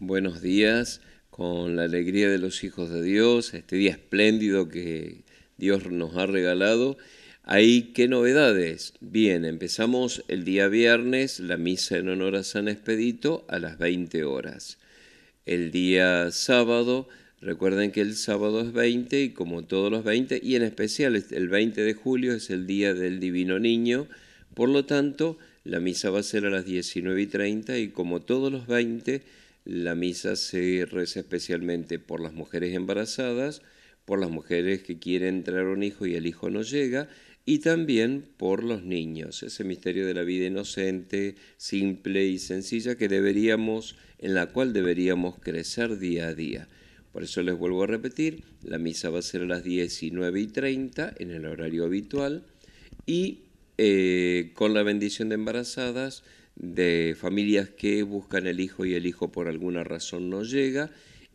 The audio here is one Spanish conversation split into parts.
buenos días con la alegría de los hijos de Dios, este día espléndido que Dios nos ha regalado. Hay ¿qué novedades? Bien, empezamos el día viernes la misa en honor a San Expedito a las 20 horas. El día sábado, recuerden que el sábado es 20 y como todos los 20, y en especial el 20 de julio es el día del Divino Niño, por lo tanto, la misa va a ser a las 19 y 30 y como todos los 20, la misa se reza especialmente por las mujeres embarazadas, por las mujeres que quieren traer un hijo y el hijo no llega, y también por los niños, ese misterio de la vida inocente, simple y sencilla que deberíamos, en la cual deberíamos crecer día a día. Por eso les vuelvo a repetir, la misa va a ser a las 19 y 30 en el horario habitual y eh, con la bendición de embarazadas de familias que buscan el hijo y el hijo por alguna razón no llega,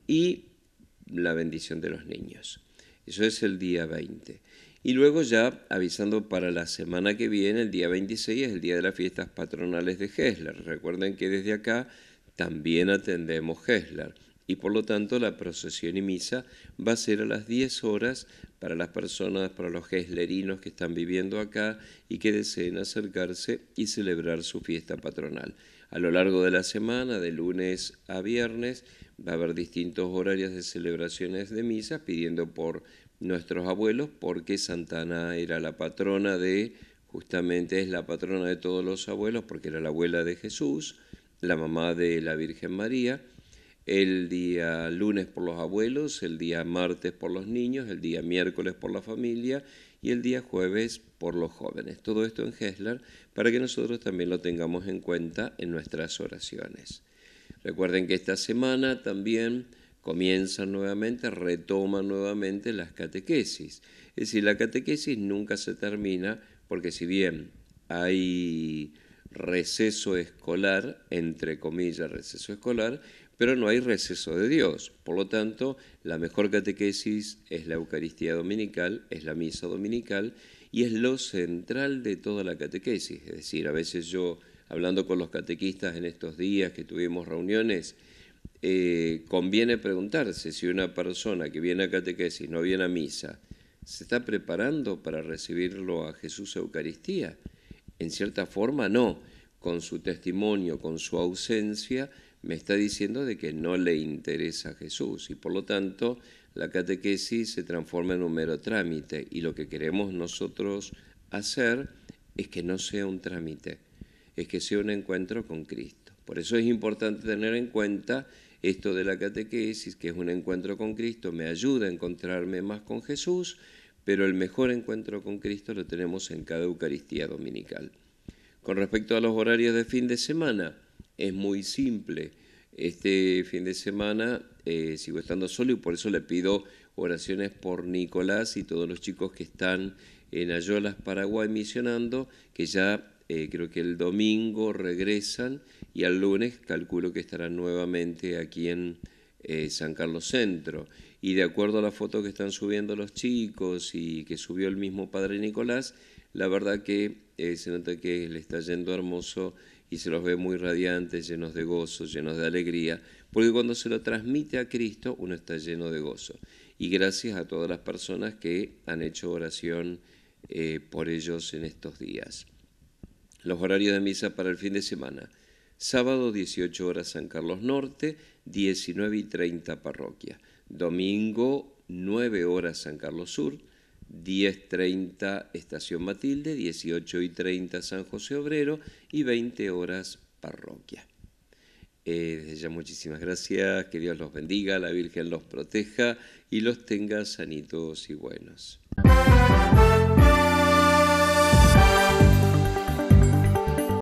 y la bendición de los niños. Eso es el día 20. Y luego ya avisando para la semana que viene, el día 26 es el día de las fiestas patronales de Hessler. Recuerden que desde acá también atendemos Hessler y por lo tanto la procesión y misa va a ser a las 10 horas para las personas, para los geslerinos que están viviendo acá y que deseen acercarse y celebrar su fiesta patronal. A lo largo de la semana, de lunes a viernes, va a haber distintos horarios de celebraciones de misa pidiendo por nuestros abuelos porque Santana era la patrona de, justamente es la patrona de todos los abuelos porque era la abuela de Jesús, la mamá de la Virgen María, el día lunes por los abuelos, el día martes por los niños, el día miércoles por la familia y el día jueves por los jóvenes. Todo esto en Hesler para que nosotros también lo tengamos en cuenta en nuestras oraciones. Recuerden que esta semana también comienza nuevamente, retoma nuevamente las catequesis. Es decir, la catequesis nunca se termina porque si bien hay receso escolar, entre comillas, receso escolar, pero no hay receso de Dios. Por lo tanto, la mejor catequesis es la Eucaristía Dominical, es la Misa Dominical y es lo central de toda la catequesis. Es decir, a veces yo, hablando con los catequistas en estos días que tuvimos reuniones, eh, conviene preguntarse si una persona que viene a catequesis no viene a misa, ¿se está preparando para recibirlo a Jesús Eucaristía? en cierta forma no, con su testimonio, con su ausencia, me está diciendo de que no le interesa a Jesús y por lo tanto la catequesis se transforma en un mero trámite y lo que queremos nosotros hacer es que no sea un trámite, es que sea un encuentro con Cristo. Por eso es importante tener en cuenta esto de la catequesis, que es un encuentro con Cristo, me ayuda a encontrarme más con Jesús pero el mejor encuentro con Cristo lo tenemos en cada Eucaristía dominical. Con respecto a los horarios de fin de semana, es muy simple. Este fin de semana eh, sigo estando solo y por eso le pido oraciones por Nicolás y todos los chicos que están en Ayolas, Paraguay, misionando, que ya eh, creo que el domingo regresan y al lunes calculo que estarán nuevamente aquí en eh, San Carlos Centro y de acuerdo a la foto que están subiendo los chicos y que subió el mismo padre Nicolás, la verdad que eh, se nota que le está yendo hermoso y se los ve muy radiantes, llenos de gozo, llenos de alegría, porque cuando se lo transmite a Cristo uno está lleno de gozo. Y gracias a todas las personas que han hecho oración eh, por ellos en estos días. Los horarios de misa para el fin de semana. Sábado 18 horas San Carlos Norte, 19 y 30 parroquia. Domingo 9 horas San Carlos Sur, 10.30 Estación Matilde, 18 y 30 San José Obrero y 20 horas parroquia. Eh, desde ya muchísimas gracias, que Dios los bendiga, la Virgen los proteja y los tenga sanitos y buenos.